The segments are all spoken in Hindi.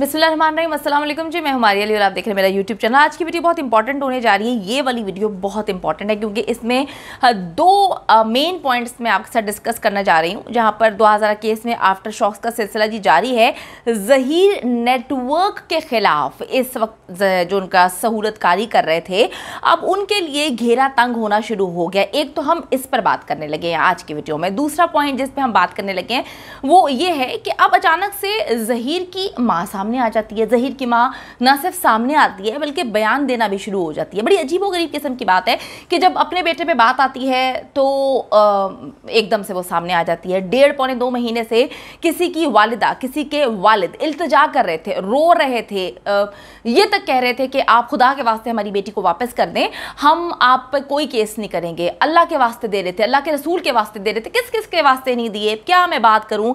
वालेकुम जी मैं हमारी अली और आप देख रहे हैं मेरा यूट्यूब चैनल आज की वीडियो बहुत इंपॉर्टेंट होने जा रही है ये वाली वीडियो बहुत इंपॉर्टेंट है क्योंकि इसमें हाँ, दो मेन पॉइंट्स मैं आपके साथ डिस्कस करना जा रही हूँ जहाँ पर 2000 केस में आफ्टर शॉक्स का सिलसिला जी जारी है जहीर नेटवर्क के ख़िलाफ़ इस वक्त जो उनका सहूलतकारी कर रहे थे अब उनके लिए घेरा तंग होना शुरू हो गया एक तो हम इस पर बात करने लगे हैं आज की वीडियो में दूसरा पॉइंट जिस पर हम बात करने लगे हैं वो ये है कि अब अचानक से जहीर की माँ सामने आ जाती है जहीर की माँ ना सिर्फ सामने आती है बल्कि बयान देना भी शुरू हो जाती है बड़ी अजीब गरीब किस्म की बात है कि जब अपने बेटे पर बात आती है तो एकदम से वो सामने आ जाती है डेढ़ पौने दो महीने से किसी की वालदा किसी के वालद इल्तजा कर रहे थे रो रहे थे ये तक कह रहे थे कि आप खुदा के वास्ते हमारी बेटी को वापस कर दें हम आप पर कोई केस नहीं करेंगे अल्लाह के वास्ते दे रहे थे अल्लाह के रसूल के वास्ते दे रहे थे किस किस के वास्ते नहीं दिए क्या मैं बात करूं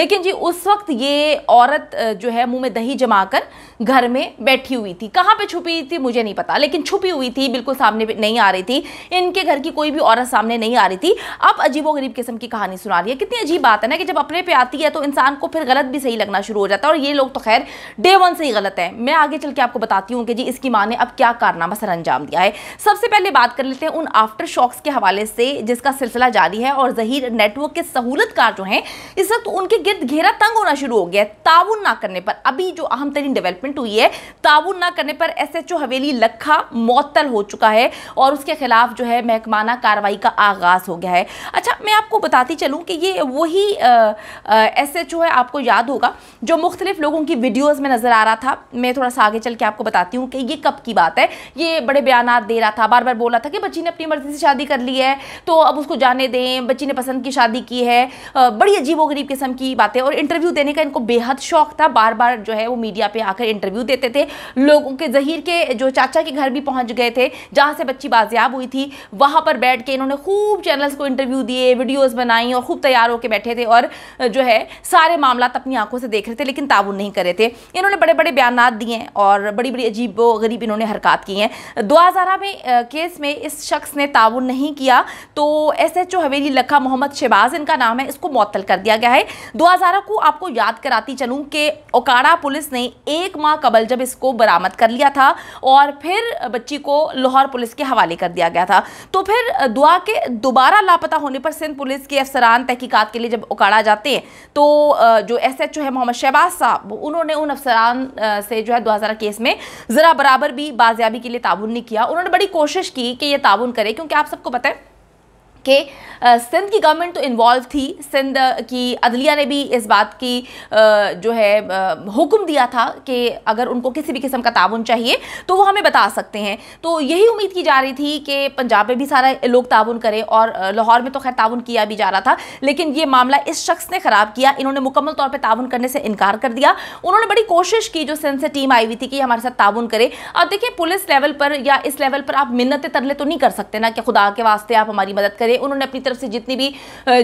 लेकिन जी उस वक्त ये औरत जो है मुंह में दही जमाकर घर में बैठी हुई थी कहाँ पे छुपी थी मुझे नहीं पता लेकिन छुपी हुई थी बिल्कुल सामने नहीं आ रही थी इनके घर की कोई भी औरत सामने नहीं आ रही थी अब गरीब किस्म की कहानी सुना रही है कितनी अजीब बात है ना कि जब अपने पे आती है तो इंसान को फिर गलत भी सही लगना शुरू हो जाता है और ये लोग तो खैर डे वन से ही गलत है मैं आगे चल के आपको बताती हूँ कि जी इसकी माँ ने अब क्या कारनामा सर अंजाम दिया है सबसे पहले बात कर लेते हैं उन आफ्टर शॉक्स के हवाले से जिसका सिलसिला जारी है और जहीर नेटवर्क के सहूलतकार जो हैं इस वक्त उनके गिर्द घेरा तंग होना शुरू हो गया है ताउन ना करने पर अभी अभी जो अहम तरीन डेवलपमेंट हुई है ताउन ना करने पर एस एच ओ हवेली लखा मअतल हो चुका है और उसके खिलाफ जो है महकमाना कार्रवाई का आगाज़ हो गया है अच्छा मैं आपको बताती चलूँ कि ये वही एस एच ओ है आपको याद होगा जो मुख्तलिफ लोगों की वीडियोज़ में नज़र आ रहा था मैं थोड़ा सा आगे चल के आपको बताती हूँ कि ये कब की बात है ये बड़े बयान दे रहा था बार बार बोला था कि बच्ची ने अपनी मर्ज़ी से शादी कर ली है तो अब उसको जाने दें बच्ची ने पसंद की शादी की है बड़ी अजीब व गरीब किस्म की बातें और इंटरव्यू देने का इनको बेहद शौक था बार बार जो है वो मीडिया पे आकर इंटरव्यू देते थे लोगों के जहीर के जो चाचा के घर भी पहुंच गए थे जहां से बच्ची बाजियाब हुई थी वहां पर बैठ के इन्होंने खूब चैनल्स को इंटरव्यू दिए वीडियोस बनाई और खूब तैयार होकर बैठे थे और जो है सारे मामला अपनी आंखों से देख रहे थे लेकिन ताबुन नहीं करे थे इन्होंने बड़े बड़े बयान दिए और बड़ी बड़ी अजीब गरीब इन्होंने हरकत की हैं दो में केस में इस शख्स ने ताउन नहीं किया तो एस एच हवेली लखा मोहम्मद शहबाज इनका नाम है इसको मअतल कर दिया गया है दो को आपको याद कराती चलूँ कि ओकाड़ा पुलिस ने एक माह कबल जब इसको बरामद कर लिया था और फिर बच्ची को लाहौर पुलिस के हवाले कर दिया गया था तो फिर दुआ के दोबारा लापता होने पर सिंध पुलिस के अफसरान तहकीकत के लिए जब उकाड़ा जाते हैं तो जो एस एच ओ है मोहम्मद शहबाज साहब उन्होंने उन अफसरान से जो है दो केस में ज़रा बराबर भी बाजियाबी के लिए ताउन नहीं किया उन्होंने बड़ी कोशिश की कि यह ताउन करे क्योंकि आप सबको पता है कि सिंध की गवर्नमेंट तो इन्वॉल्व थी सिंध की अदलिया ने भी इस बात की जो है हुक्म दिया था कि अगर उनको किसी भी किस्म का ताउन चाहिए तो वो हमें बता सकते हैं तो यही उम्मीद की जा रही थी कि पंजाब में भी सारा लोग ताउन करें और लाहौर में तो खैर ताउन किया भी जा रहा था लेकिन ये मामला इस शख्स ने ख़राब किया इन्होंने मुकम्मल तौर पर ताउन करने से इनकार कर दिया उन्होंने बड़ी कोशिश की जो सिंध से टीम आई हुई थी कि हमारे साथ ताउन करे अब देखिए पुलिस लेवल पर या इस लेवल पर आप मिन्नत तरले तो नहीं कर सकते ना कि खुदा के वास्ते आप हमारी मदद करें रहे उन्होंने अपनी तरफ से जितनी भी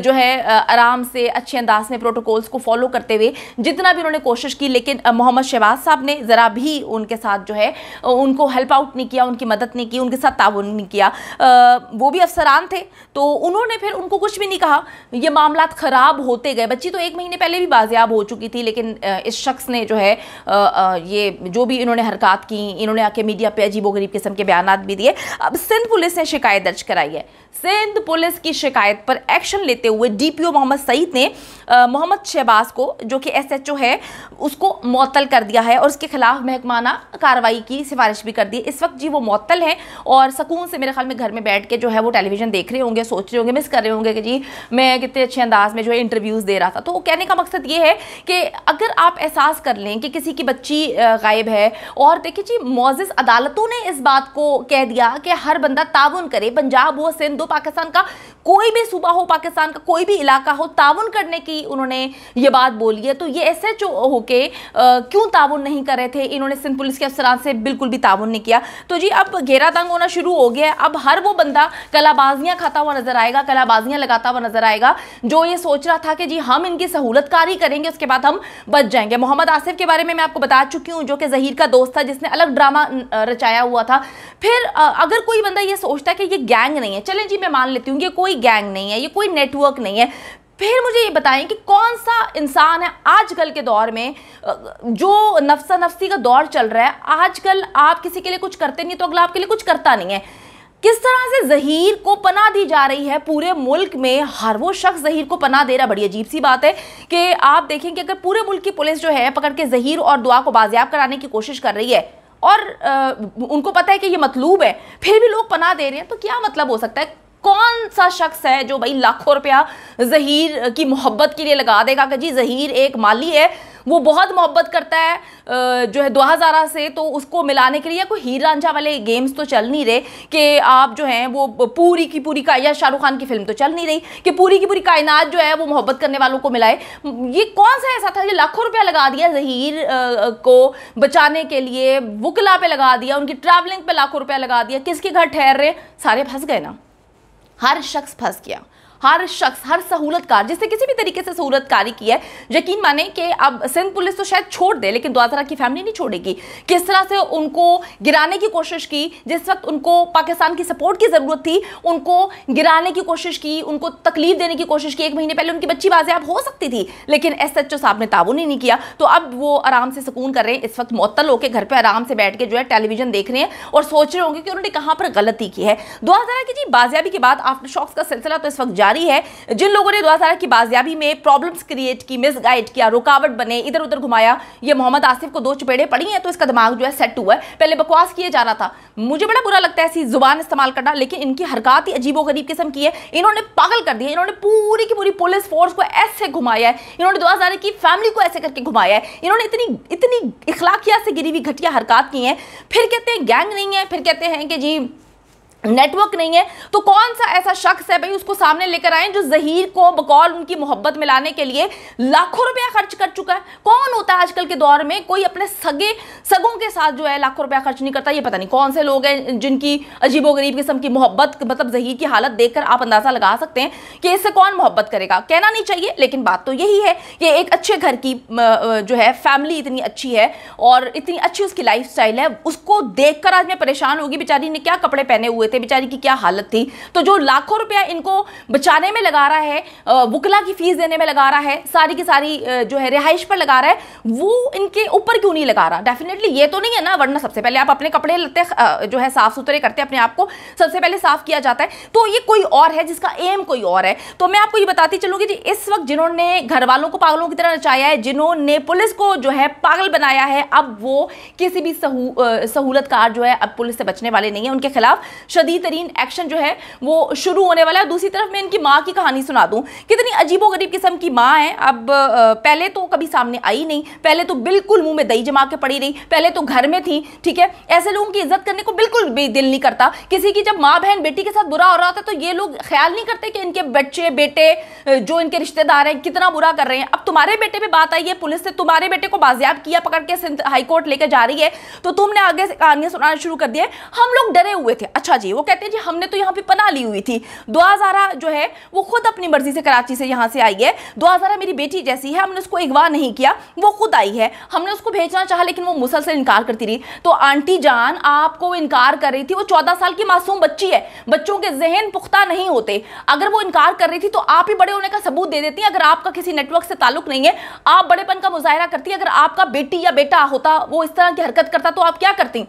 जो है आराम से अच्छे अंदाज में प्रोटोकॉल्स को फॉलो करते हुए जितना भी उन्होंने कोशिश की लेकिन मोहम्मद शहबाज साहब ने ज़रा भी उनके साथ जो है उनको हेल्प आउट नहीं किया उनकी मदद नहीं की उनके साथ ताउन नहीं किया वो भी अफसरान थे तो उन्होंने फिर उनको कुछ भी नहीं कहा ये मामला ख़राब होते गए बच्ची तो एक महीने पहले भी बाजियाब हो चुकी थी लेकिन इस शख्स ने जो है ये जो भी इन्होंने हरकत की इन्होंने आके मीडिया पर अजीबो गरीब किस्म के बयान भी दिए अब सिंध पुलिस ने शिकायत दर्ज कराई है सिंध पुलिस पुलिस की शिकायत पर एक्शन लेते हुए डीपीओ मोहम्मद सईद ने मोहम्मद शहबाज को जो कि एसएचओ है उसको मअतल कर दिया है और उसके खिलाफ महकमाना कार्रवाई की सिफारिश भी कर दी इस वक्त जी वो मअतल है और सुकून से मेरे ख्याल में घर में बैठ के जो है वो टेलीविजन देख रहे होंगे सोच रहे होंगे मिस कर रहे होंगे कि जी मैं कितने अच्छे अंदाज में जो है इंटरव्यूज़ दे रहा था तो कहने का मकसद ये है कि अगर आप एहसास कर लें कि किसी की बच्ची गायब है और देखिए जी मोजिज़ अदालतों ने इस बात को कह दिया कि हर बंदा ताउन करे पंजाब वो सिंध हो पाकिस्तान का कोई भी सूबा हो पाकिस्तान का कोई भी इलाका हो ताउन करने की उन्होंने ये बात बोली है तो ये एस एच होके क्यों ताउन नहीं कर रहे थे इन्होंने सिंध पुलिस के अफसरान से बिल्कुल भी ताउन नहीं किया तो जी अब घेरा तंग होना शुरू हो गया है अब हर वो बंदा कलाबाजियाँ खाता हुआ नजर आएगा कलाबाजियाँ लगाता हुआ नजर आएगा जो ये सोच रहा था कि जी हम इनकी सहूलतकारी करेंगे उसके बाद हम बच जाएंगे मोहम्मद आसिफ के बारे में मैं आपको बता चुकी हूँ जो कि जहीर का दोस्त था जिसने अलग ड्रामा रचाया हुआ था फिर अगर कोई बंदा ये सोचता है कि ये गैंग नहीं है चलें जी मैं मान लेती हूँ ये कोई गैंग नहीं है ये कोई नेटवर्क नहीं है फिर मुझे ये बताएं कि कौन सा इंसान है आजकल के दौर में जो नफसा नफसी का दौर चल रहा है आजकल आप किसी के लिए कुछ करते नहीं तो अगला आपके लिए कुछ करता नहीं है किस तरह से जहीर को पना दी जा रही है पूरे मुल्क में हर वो शख्स जहीर को पना दे रहा बड़ी अजीब सी बात है कि आप देखें कि अगर पूरे मुल्क की पुलिस जो है पकड़ के जहीर और दुआ को बाजियाब कराने की कोशिश कर रही है और आ, उनको पता है कि ये मतलूब है फिर भी लोग पना दे रहे हैं तो क्या मतलब हो सकता है कौन सा शख्स है जो भाई लाखों रुपया जहीर की मोहब्बत के लिए लगा देगा कि जी जहीर एक माली है वो बहुत मोहब्बत करता है जो है दो हज़ारा से तो उसको मिलाने के लिए कोई हीर रांझा वाले गेम्स तो चल नहीं रहे कि आप जो हैं वो पूरी की पूरी का या शाहरुख खान की फिल्म तो चल नहीं रही कि पूरी की पूरी कायनात जो है वो मोहब्बत करने वालों को मिलाए ये कौन सा ऐसा था जो लाखों रुपया लगा दिया जहीर को बचाने के लिए वकला पे लगा दिया उनकी ट्रैवलिंग पे लाखों रुपया लगा दिया किसके घर ठहर रहे सारे फंस गए ना हर शख्स फंस गया हर शख्स हर सहूलतकार जिसने किसी भी तरीके से सहूलतकारी की है यकीन माने कि अब सिंध पुलिस तो शायद छोड़ दे लेकिन द्वारा की फैमिली नहीं छोड़ेगी किस तरह से उनको गिराने की कोशिश की जिस वक्त उनको पाकिस्तान की सपोर्ट की ज़रूरत थी उनको गिराने की कोशिश की उनको तकलीफ देने की कोशिश की एक महीने पहले उनकी बच्ची बाजियाब हो सकती थी लेकिन एस एच ओ साहब ने ही नहीं किया तो अब वो आराम से सुकून कर रहे हैं इस वक्त मअतल होकर घर पर आराम से बैठ के जो है टेलीविजन देख रहे हैं और सोच रहे होंगे कि उन्होंने कहाँ पर गलती की है दो हज़ार की जी बाजियाबी के बाद आफ्टर शॉक्स का सिलसिला तो इस वक्त जारी जारी है जिन लोगों ने द्वारा की बाजियाबी में प्रॉब्लम्स क्रिएट की मिस गाइड किया रुकावट बने इधर उधर घुमाया ये मोहम्मद आसिफ को दो चपेड़े पड़ी हैं तो इसका दिमाग जो है सेट हुआ है पहले बकवास किया जा रहा था मुझे बड़ा बुरा लगता है ऐसी जुबान इस्तेमाल करना लेकिन इनकी हरकत ही अजीबो गरीब किस्म की है इन्होंने पागल कर दिया इन्होंने पूरी की पूरी पुलिस फोर्स को ऐसे घुमाया है इन्होंने दुआ की फैमिली को ऐसे करके घुमाया है इन्होंने इतनी इतनी इखलाकिया से गिरी हुई घटिया हरकत की हैं फिर कहते हैं गैंग नहीं है फिर कहते हैं कि जी नेटवर्क नहीं है तो कौन सा ऐसा शख्स है भाई उसको सामने लेकर आए जो जहीर को बकौल उनकी मोहब्बत में लाने के लिए लाखों रुपया खर्च कर चुका है कौन होता है आजकल के दौर में कोई अपने सगे सगों के साथ जो है लाखों रुपया खर्च नहीं करता ये पता नहीं कौन से लोग हैं जिनकी अजीबोगरीब किस्म की मोहब्बत मतलब जहीर की हालत देख आप अंदाज़ा लगा सकते हैं कि इससे कौन मोहब्बत करेगा कहना नहीं चाहिए लेकिन बात तो यही है कि एक अच्छे घर की जो है फैमिली इतनी अच्छी है और इतनी अच्छी उसकी लाइफ है उसको देख आज मैं परेशान होगी बेचारी ने क्या कपड़े पहने हुए थे बेचारी की क्या हालत थी तो जो लाखों रुपया इनको बचाने में लगा रहा है वकला की फीस देने में लगा रहा है सारी की सारी जो है रिहाइश पर लगा रहा है वो इनके ऊपर क्यों नहीं लगा रहा डेफिनेटली ये तो नहीं है ना वरना सबसे पहले आप अपने कपड़े लते जो है साफ सुथरे करते अपने आप को सबसे पहले साफ किया जाता है तो ये कोई और है जिसका एम कोई और है तो मैं आपको ये बताती चलूंगी जी इस वक्त जिन्होंने घर वालों को पागलों की तरह नचाया है जिन्होंने पुलिस को जो है पागल बनाया है अब वो किसी भी सहू, सहूलत कार जो है अब पुलिस से बचने वाले नहीं है उनके खिलाफ शदी तरीन एक्शन जो है वो शुरू होने वाला है दूसरी तरफ मैं इनकी माँ की कहानी सुना दूँ कितनी अजीबो गरीब किस्म की माँ है अब पहले तो कभी सामने आई नहीं पहले तो बिल्कुल मुंह में दही जमा के पड़ी रही पहले तो घर में थी ठीक है ऐसे लोगों की इज्जत करने को बिल्कुल भी दिल नहीं करता किसी की जब माँ बहन बेटी के साथ बुरा हो रहा था तो ये लोग ख्याल नहीं करते कि इनके बच्चे बेटे जो इनके रिश्तेदार हैं कितना बुरा कर रहे हैं अब तुम्हारे बेटे पर बात आई है पुलिस ने तुम्हारे बेटे को बाजियाब किया पकड़ के हाईकोर्ट लेकर जा रही है तो तुमने आगे से कहानियां सुनाना शुरू कर दी हम लोग डरे हुए थे अच्छा जी थी वो कहते हैं जी हमने तो यहाँ पे पना ली हुई थी दुआजारा जो है वो खुद अपनी मर्जी से कराची से यहाँ से आई है दुआजारा मेरी बेटी जैसी है हमने उसको अगवा नहीं किया वो खुद आई है हमने उसको भेजना चाहा लेकिन वो मुसलसल इनकार करती रही तो आंटी जान आपको इनकार कर रही थी वो चौदह साल की मासूम बच्ची है बच्चों के जहन पुख्ता नहीं होते अगर वो इनकार कर रही थी तो आप ही बड़े होने का सबूत दे देती अगर आपका किसी नेटवर्क से ताल्लुक नहीं है आप बड़ेपन का मुजाहरा करती अगर आपका बेटी या बेटा होता वो इस तरह की हरकत करता तो आप क्या करती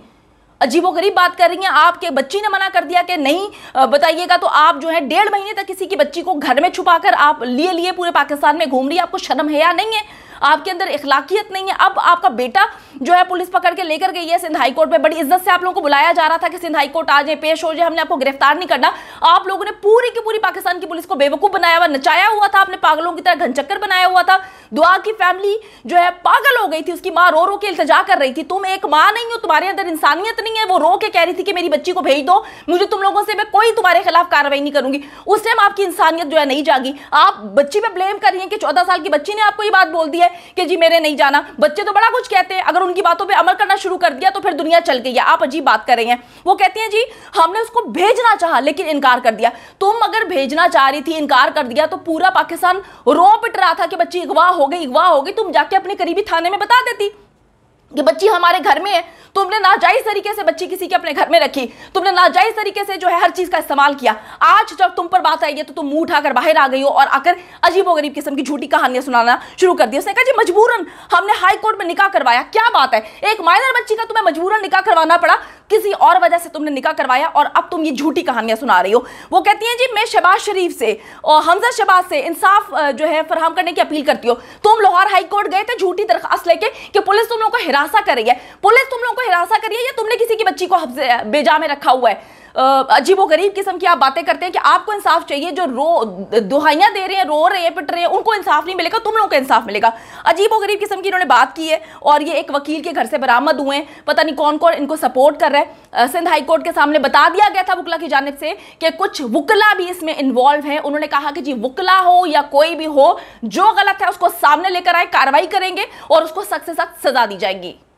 अजीबोगरीब बात कर रही हैं आपके बच्ची ने मना कर दिया कि नहीं बताइएगा तो आप जो है डेढ़ महीने तक किसी की बच्ची को घर में छुपा आप लिए लिए पूरे पाकिस्तान में घूम रही है आपको शर्म है या नहीं है आपके अंदर इखलाकियत नहीं है अब आपका बेटा जो है पुलिस पकड़ के लेकर गई है सिंध हाईकोर्ट में बड़ी इज्जत से आप लोगों को बुलाया जा रहा था कि सिंध हाईकोर्ट आ जाए पेश हो जाए हमने आपको गिरफ्तार नहीं करना आप लोगों ने पूरी की पूरी पाकिस्तान की पुलिस को बेवकूफ़ बनाया हुआ नचाया हुआ था आपने पागलों की तरह घनचक्कर बनाया हुआ था दुआ की फैमिली जो है पागल हो गई थी उसकी माँ रो रो के इल्तजा कर रही थी तुम एक माँ नहीं हो तुम्हारे अंदर इंसानियत नहीं है वो रो के कह रही थी कि मेरी बच्ची को भेज दो मुझे तुम लोगों से मैं कोई तुम्हारे खिलाफ कार्रवाई नहीं करूंगी उस टाइम आपकी इंसानियत जो है नहीं जागी आप बच्ची पर ब्लेम कर रही है कि चौदह साल की बच्ची ने आपको ये बात बोल दी है कि जी मेरे नहीं जाना बच्चे तो बड़ा कुछ कहते हैं अगर उनकी बातों पर अमल करना शुरू कर दिया तो फिर दुनिया चल गई है आप अजीब बात कर रहे हैं वो कहते हैं जी हमने उसको भेजना चाह लेकिन इनकार कर दिया तुम अगर भेजना चाह रही थी इनकार कर दिया तो पूरा पाकिस्तान रो पिट रहा था कि बच्ची अगवा हो गई अगवा हो गई तुम जाके अपने करीबी थाने में बता देती कि बच्ची हमारे घर में है तुमने नाजायज तरीके से बच्ची किसी के अपने घर में रखी तुमने नाजायज तरीके से जो है हर चीज का इस्तेमाल किया आज जब तुम पर बात आई है तो तुम मुंह उठाकर बाहर आ गई हो और आकर अजीब व गरीब किस्म की झूठी कहानियां सुनाना शुरू कर दिया उसने कहा जी मजबूरन हमने हाईकोर्ट में निकाह करवाया क्या बात है एक माइनर बच्ची का तुम्हें मजबूरन निकाह करवाना पड़ा किसी और वजह से तुमने निकाह करवाया और अब तुम ये झूठी कहानियां सुना रही हो वो कहती हैं जी मैं शहबाज शरीफ से और हमजा शहबाज से इंसाफ जो है फराम करने की अपील करती हो तुम लाहौर हाईकोर्ट गए थे झूठी दरखास्त लेके कि पुलिस तुम लोग को हिरासा कर रही है पुलिस तुम लोगों को हिरासा कर रही है या तुमने किसी की बच्ची को बेजा में रखा हुआ है अजीबोगरीब किस्म की आप बातें करते हैं कि आपको इंसाफ चाहिए जो रो दुहाइयाँ दे रहे हैं रो रहे हैं पिट रहे हैं उनको इंसाफ नहीं मिलेगा तुम लोगों को इंसाफ मिलेगा अजीबोगरीब किस्म की इन्होंने बात की है और ये एक वकील के घर से बरामद हुए हैं पता नहीं कौन कौन इनको सपोर्ट कर रहा है सिंध हाईकोर्ट के सामने बता दिया गया था वकला की जानब से कि कुछ वकला भी इसमें इन्वॉल्व हैं उन्होंने कहा कि जी वकला हो या कोई भी हो जो गलत है उसको सामने लेकर आए कार्रवाई करेंगे और उसको सख्त से सख्त सजा दी जाएगी